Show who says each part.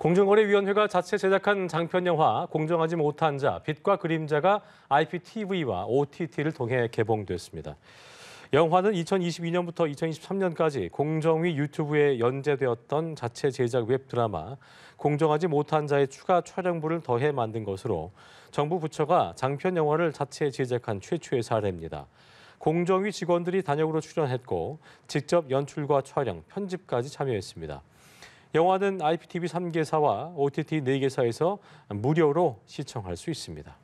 Speaker 1: 공정거래위원회가 자체 제작한 장편 영화 공정하지 못한 자 빛과 그림자가 IPTV와 OTT를 통해 개봉됐습니다. 영화는 2022년부터 2023년까지 공정위 유튜브에 연재되었던 자체 제작 웹드라마 공정하지 못한 자의 추가 촬영부를 더해 만든 것으로 정부 부처가 장편 영화를 자체 제작한 최초의 사례입니다. 공정위 직원들이 단역으로 출연했고 직접 연출과 촬영, 편집까지 참여했습니다. 영화는 IPTV 3개사와 OTT 4개사에서 무료로 시청할 수 있습니다.